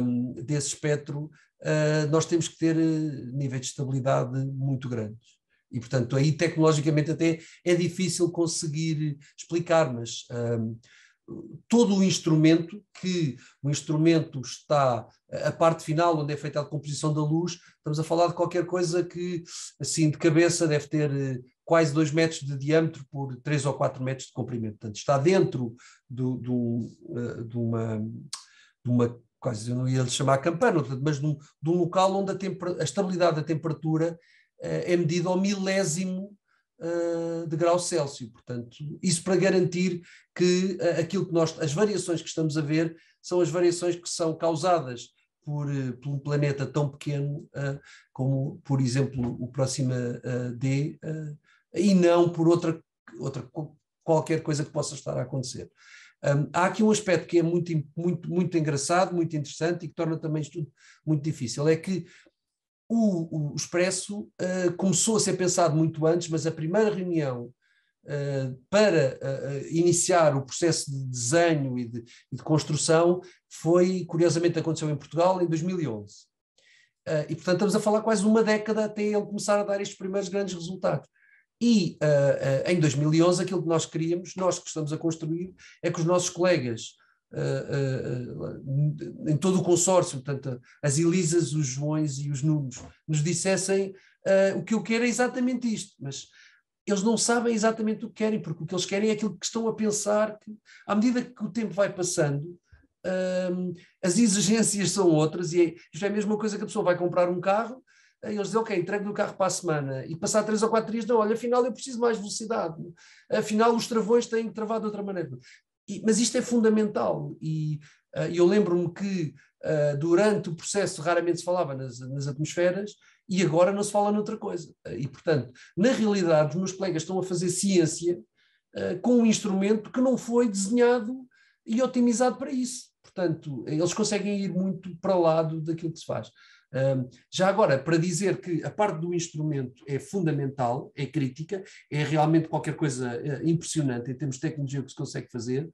um, desse espectro, ah, nós temos que ter eh, níveis de estabilidade muito grandes. E, portanto, aí tecnologicamente até é difícil conseguir explicar, mas um, ah, todo o instrumento, que o instrumento está, a parte final, onde é feita a composição da luz, estamos a falar de qualquer coisa que, assim, de cabeça deve ter eh, quase 2 metros de diâmetro por 3 ou 4 metros de comprimento. Portanto, está dentro do, do, eh, de uma, de uma quase eu não ia lhe chamar campana, mas de um, de um local onde a, a, estabilidade da temperatura uh, é medida ao milésimo uh, eh, de grau Celsius. Portanto, isso para garantir que uh, aquilo que nós, as variações que estamos a ver, são as variações que são causadas por, por um planeta tão pequeno como, por exemplo, o Próxima D, e não por outra, outra qualquer coisa que possa estar a acontecer. Um, há aqui um aspecto que é muito, muito, muito engraçado, muito interessante e que torna também isto tudo muito difícil, é que o, o Expresso uh, começou a ser pensado muito antes, mas a primeira reunião uh, para uh, iniciar o processo de desenho e de, e de, construção foi, curiosamente, aconteceu em Portugal em 2011. e, portanto, estamos a falar quase uma década até ele começar a dar estes primeiros grandes resultados. E uh, uh, em 2011, aquilo que nós queríamos, nós que estamos a construir, é que os nossos colegas uh, em todo o consórcio, portanto, as Elisas, os Joões e os Nunos, nos dissessem o que eu quero é exatamente isto, mas eles não sabem exatamente o que querem, porque o que eles querem é aquilo que estão a pensar, que, à medida que o tempo vai passando, as exigências são outras, e é, isto é a mesma coisa que a pessoa vai comprar um carro eles dizem, ok, entrego-lhe o carro para a semana. E passar três ou quatro dias, não, olha, afinal eu preciso mais velocidade. Afinal os travões têm que travar de outra maneira. E, mas isto é fundamental. E uh, eu lembro-me que uh, durante o processo raramente se falava nas, nas atmosferas e agora não se fala noutra coisa. Uh, e, portanto, na realidade, os meus colegas estão a fazer ciência eh, com um instrumento que não foi desenhado e otimizado para isso. Portanto, eles conseguem ir muito para o lado daquilo que se faz já agora, para dizer que a parte do instrumento é fundamental, é crítica, é realmente qualquer coisa eh, impressionante em termos de tecnologia que se consegue fazer,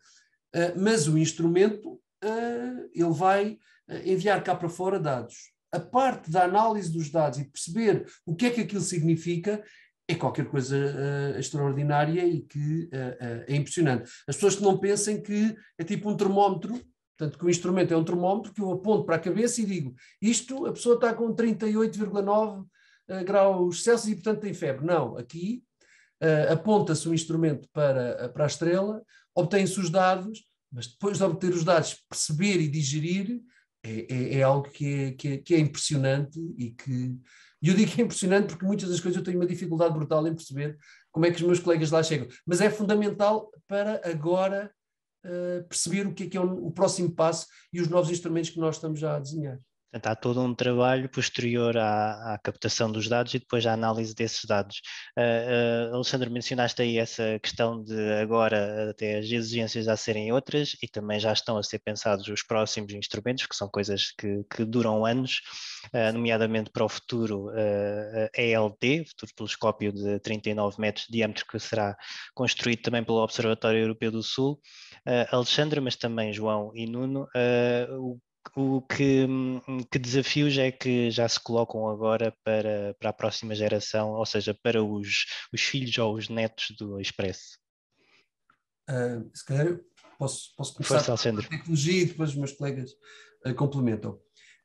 ah, mas o instrumento ah, ele vai ah, enviar cá para fora dados. A parte da análise dos dados e perceber o que é que aquilo significa é qualquer coisa uh, extraordinária e que uh, uh, é impressionante. As pessoas que não pensem que é tipo um termómetro Portanto, que o instrumento é um termómetro que eu aponto para a cabeça e digo, isto, a pessoa está com 38,9 eh, graus Celsius e, portanto, tem febre. Não, aqui uh, aponta-se o um instrumento para, para a estrela, obtém-se os dados, mas depois de obter os dados, perceber e digerir é, é, é algo que é, que é, que, é, impressionante e que. E eu digo que é impressionante porque muitas das coisas eu tenho uma dificuldade brutal em perceber como é que os meus colegas lá chegam. Mas é fundamental para agora eh, perceber o que é que é o próximo passo e os novos instrumentos que nós estamos já a desenhar. Portanto, há todo um trabalho posterior à, à, captação dos dados e depois à análise desses dados. Uh, uh, Alexandre, mencionaste aí essa questão de agora até as exigências já serem outras e também já estão a ser pensados os próximos instrumentos, que são coisas que, que duram anos, uh, nomeadamente para o futuro ELT, futuro telescópio de 39 metros de diâmetro, que será construído também pelo Observatório Europeu do Sul. Alexandre, mas também João e Nuno, o o que, hum, que, desafios é que já se colocam agora para, para a próxima geração, ou seja, para os, os filhos ou os netos do Expresso? Uh, se calhar eu posso, posso começar Força, a tecnologia e depois os meus colegas uh, complementam.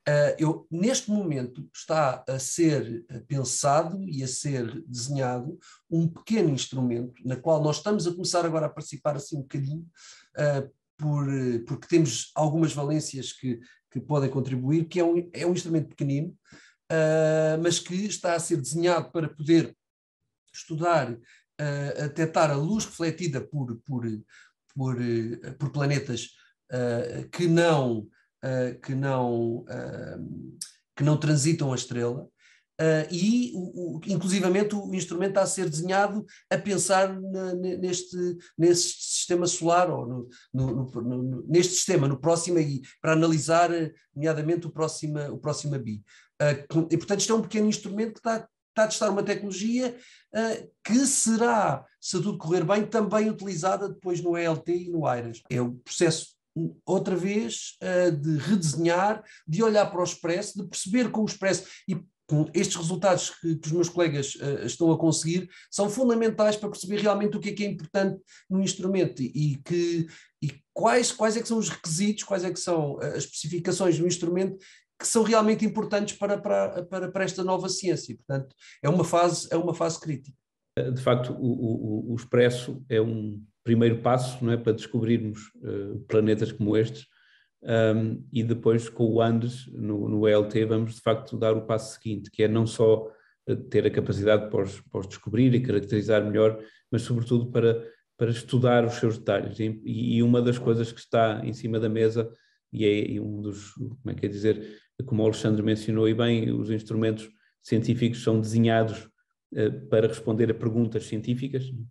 Uh, eu, neste momento está a ser pensado e a ser desenhado um pequeno instrumento na qual nós estamos a começar agora a participar assim um bocadinho por, eh, porque temos algumas valências que, que podem contribuir, que é um, é um instrumento pequenino, uh, mas que está a ser desenhado para poder estudar, uh, detectar a luz refletida por, por, por, uh, por planetas uh, que não, que não, que não transitam a estrela, Uh, e, o, o, inclusivamente, o instrumento está a ser desenhado a pensar na, neste, nesse sistema solar, ou no, no, no, neste sistema, no próximo aí para analisar, nomeadamente, o próximo, o próximo BI. Uh, ah, e, portanto, isto é um pequeno instrumento que está, está a testar uma tecnologia uh, que será, se tudo correr bem, também utilizada depois no ELT e no AIRAS. É o processo hum, outra vez de redesenhar, de olhar para o Expresso, de perceber com o Expresso, e estes resultados que, que os meus colegas uh, estão a conseguir são fundamentais para perceber realmente o que é que é importante no instrumento e, que, e quais, quais é que são os requisitos, quais é que são eh, as especificações do instrumento que são realmente importantes para, para, para, para esta nova ciência. Portanto, é uma fase, é uma fase crítica. Eh, de facto, o, o, o Expresso é um primeiro passo não é, para descobrirmos uh, planetas como estes, um, e depois com o Andes no, no ELT vamos de facto dar o passo seguinte, que é não só eh, ter a capacidade para os, para os descobrir e caracterizar melhor, mas sobretudo para, para estudar os seus detalhes. E, e, uma das coisas que está em cima da mesa, e é e um dos, como é que é dizer, como o Alexandre mencionou e bem, os instrumentos científicos são desenhados eh, para responder a perguntas científicas, um,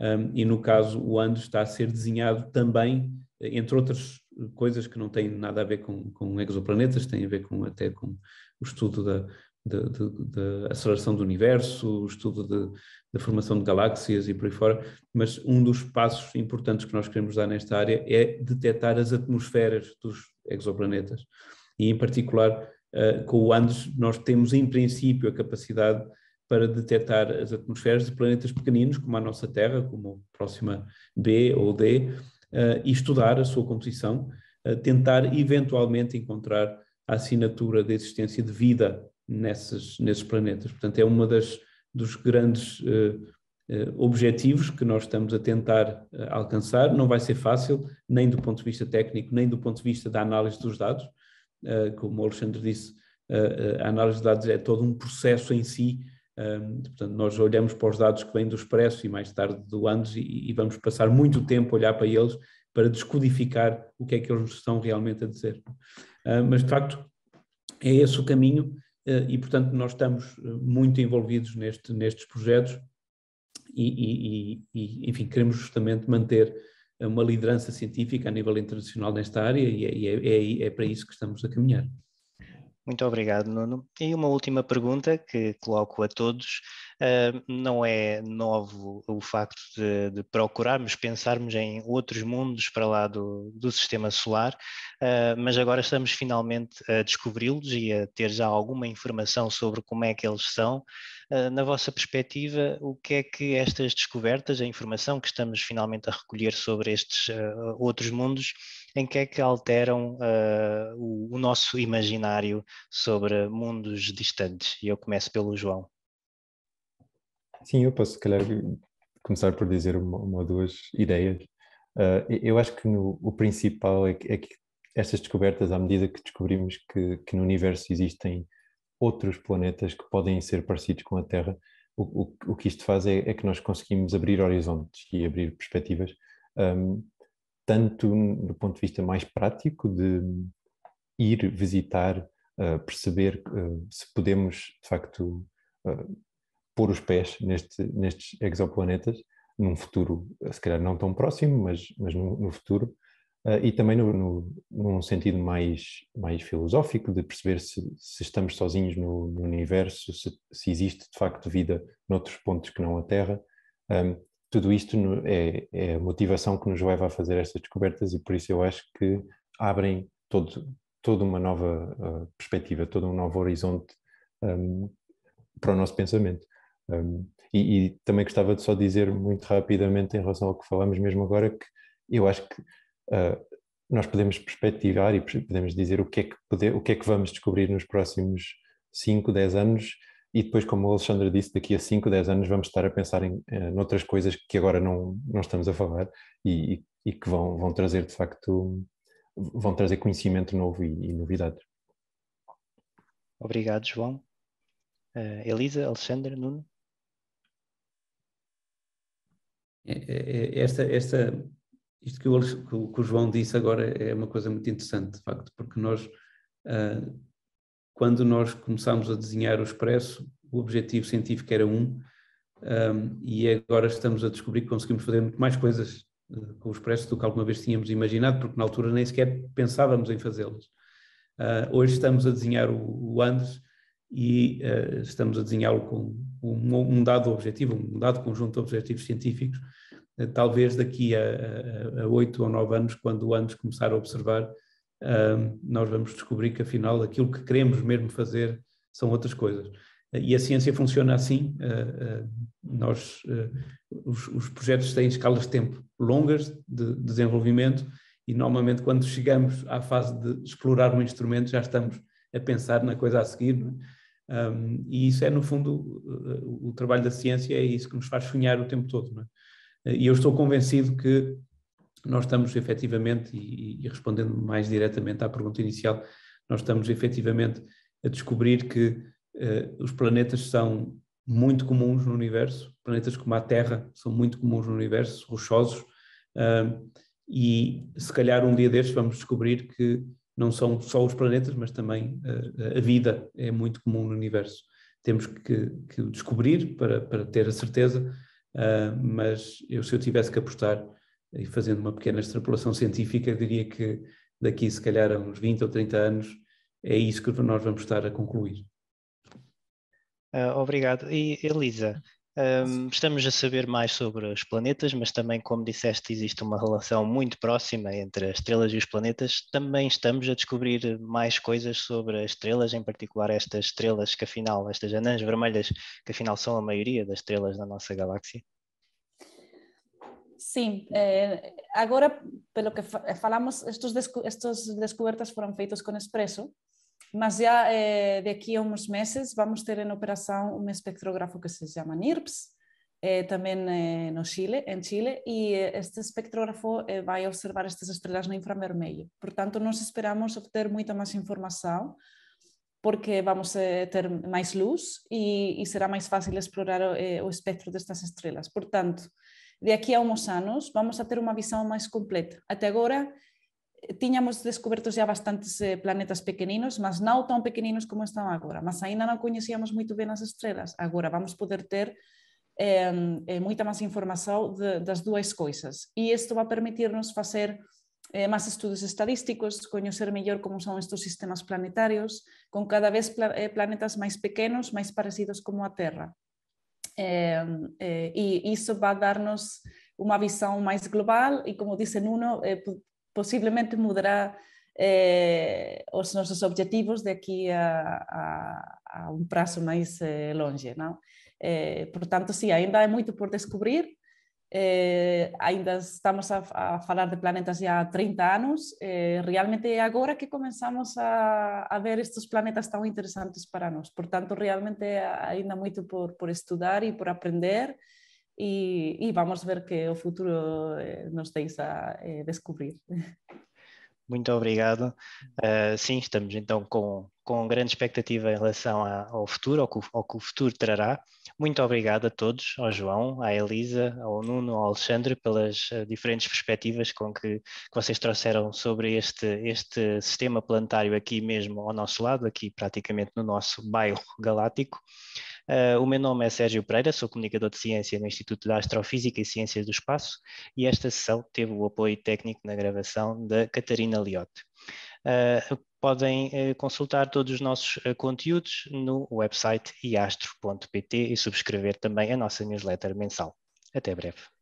né? e no caso o ANDES está a ser desenhado também, eh, entre outras coisas que não têm nada a ver com, com exoplanetas, têm a ver com, até com o estudo da, da, da, da aceleração do universo, o estudo da formação de galáxias e por aí fora, mas um dos passos importantes que nós queremos dar nesta área é detectar as atmosferas dos exoplanetas. E, em particular, uh, com o Andes, nós temos, em princípio, a capacidade para detectar as atmosferas de planetas pequeninos, como a nossa Terra, como a próxima B ou D, uh, e estudar a sua composição, uh, tentar eventualmente encontrar a assinatura da existência de vida nesses, nesses planetas. Portanto, é uma das dos grandes eh, objetivos que nós estamos a tentar alcançar. Não vai ser fácil, nem do ponto de vista técnico, nem do ponto de vista da análise dos dados. como o Alexandre disse, a análise de dados é todo um processo em si um, portanto, nós olhamos para os dados que vêm do Expresso e mais tarde do Andes e, e, vamos passar muito tempo a olhar para eles para descodificar o que é que eles nos estão realmente a dizer. Uh, mas, de facto, é esse o caminho uh, e, portanto, nós estamos ah, muito envolvidos neste, nestes projetos e, e, e, enfim, queremos justamente manter uma liderança científica a nível internacional nesta área e é, é, é, é para isso que estamos a caminhar. Muito obrigado, Nuno. E uma última pergunta que coloco a todos. Uh, não é novo o facto de, de, procurarmos, pensarmos em outros mundos para lá do, do sistema solar, uh, mas agora estamos finalmente a descobri-los e a ter já alguma informação sobre como é que eles são. Uh, na vossa perspectiva, o que é que estas descobertas, a informação que estamos finalmente a recolher sobre estes ah, outros mundos, em que é que alteram uh, o, o, nosso imaginário sobre mundos distantes. E eu começo pelo João. Sim, eu posso, se calhar, começar por dizer uma, uma ou duas ideias. Uh, eu acho que no, o principal é que, é que, estas descobertas, à medida que descobrimos que, que no universo existem outros planetas que podem ser parecidos com a Terra, o, o, o, que isto faz é, é, que nós conseguimos abrir horizontes e abrir perspectivas um, tanto do ponto de vista mais prático, de ir visitar, uh, perceber uh, se podemos, de facto, uh, pôr os pés neste, nestes exoplanetas, num futuro, se calhar não tão próximo, mas, mas no, no futuro, e também no, no, num sentido mais, mais filosófico, de perceber se, se estamos sozinhos no, no universo, se, se, existe, de facto, vida noutros pontos que não a Terra. Um, tudo isto é, é, a motivação que nos leva a fazer estas descobertas e por isso eu acho que abrem todo, toda uma nova ah, perspectiva, todo um novo horizonte um, para o nosso pensamento. Um, e, e, também gostava de só dizer muito rapidamente em relação ao que falámos mesmo agora que eu acho que uh, nós podemos perspectivar e podemos dizer o que é que, poder, o que, é que vamos descobrir nos próximos 5, 10 anos e depois, como o Alexandre disse, daqui a 5, 10 anos vamos estar a pensar em eh, outras coisas que agora não, não estamos a falar e, e, e, que vão, vão trazer de facto vão trazer conhecimento novo e, e novidades. Obrigado, João. Uh, Elisa, Alexandre, Nuno. É, é, é, esta, esta, isto que o, que o João disse agora é uma coisa muito interessante, de facto, porque nós uh, quando nós começámos a desenhar o Expresso, o objetivo científico era um, um, e agora estamos a descobrir que conseguimos fazer muito mais coisas eh, com o Expresso do que alguma vez tínhamos imaginado, porque na altura nem sequer pensávamos em fazê-las. Uh, eh, hoje estamos a desenhar o, o Andes e uh, estamos a desenhá-lo com um, um, dado objetivo, um dado conjunto de objetivos científicos. talvez daqui a oito ou nove anos, quando o Andes começar a observar uh, nós vamos descobrir que afinal aquilo que queremos mesmo fazer são outras coisas. E a ciência funciona assim. Ah, ah, nós, ah, os, os, projetos têm escalas de tempo longas de desenvolvimento e normalmente quando chegamos à fase de explorar um instrumento já estamos a pensar na coisa a seguir. É? e isso é, no fundo, o trabalho da ciência é isso que nos faz sonhar o tempo todo. É? E eu estou convencido que nós estamos efetivamente, e, e, respondendo mais diretamente à pergunta inicial, nós estamos efetivamente a descobrir que uh, os planetas são muito comuns no universo, planetas como a Terra são muito comuns no universo, rochosos, uh, e se calhar um dia destes vamos descobrir que não são só os planetas, mas também uh, a vida é muito comum no universo. Temos que, que descobrir para, para ter a certeza, ah, mas eu, se eu tivesse que apostar, e fazendo uma pequena extrapolação científica, diria que daqui, se calhar, a uns 20 ou 30 anos, é isso que nós vamos estar a concluir. Uh, obrigado. E Elisa, um, ah, estamos a saber mais sobre os planetas, mas também, como disseste, existe uma relação muito próxima entre as estrelas e os planetas. Também estamos a descobrir mais coisas sobre as estrelas, em particular estas estrelas que afinal, estas anãs vermelhas, que afinal são a maioria das estrelas da nossa galáxia sim. Eh, agora, pelo que eh, falamos, estes, estes descobertas foram feitos com Expresso, mas já é, eh, daqui a uns meses vamos ter em operação um espectrógrafo que se chama NIRPS, também no Chile, em Chile, e este espectrógrafo vai observar estas estrelas no infravermelho. Portanto, nós esperamos obter muita mais informação porque vamos eh, ter mais luz e, e, será mais fácil explorar eh, o espectro destas estrelas. Portanto, de aquí a uns anos vamos a ter uma visão mais completa. Até agora eh, tínhamos descobertos já bastantes eh, planetas pequeninos, mas não tão pequeninos como estão agora, mas ainda não conhecíamos muito bem as estrelas. Agora vamos poder ter eh, muita mais informação de, das duas coisas. E isto vai permitir-nos fazer mais estudos estadísticos, conhecer melhor como são estes sistemas planetários, com cada vez planetas mais pequenos, mais parecidos como a Terra. Eh, eh, e isso vai dar-nos uma visão mais global e, como disse Nuno, eh, possivelmente mudará os nossos objetivos daqui a, a, a um prazo mais longe. Não? portanto, sim, ainda é muito por descobrir, eh, ainda estamos a, a, falar de planetas já há 30 anos, eh, realmente é agora que começamos a, a, ver estes planetas tão interessantes para nós. Portanto, realmente é ainda muito por, por estudar e por aprender, e, e, vamos ver que o futuro eh, nos deixa eh, descobrir. Muito obrigado. Uh, sim, estamos então com com grande expectativa em relação ao futuro, ao que, ao que o futuro trará. Muito obrigado a todos, ao João, à Elisa, ao Nuno, ao Alexandre, pelas eh, diferentes perspectivas com que, que vocês trouxeram sobre este, este sistema planetário aqui mesmo ao nosso lado, aqui praticamente no nosso bairro galáctico. Uh, o meu nome é Sérgio Pereira, sou comunicador de ciência no Instituto de Astrofísica e Ciências do Espaço e esta sessão teve o apoio técnico na gravação da Catarina Liotte. Eh, podem eh, consultar todos os nossos eh, conteúdos no website iastro.pt e subscrever também a nossa newsletter mensal. Até breve.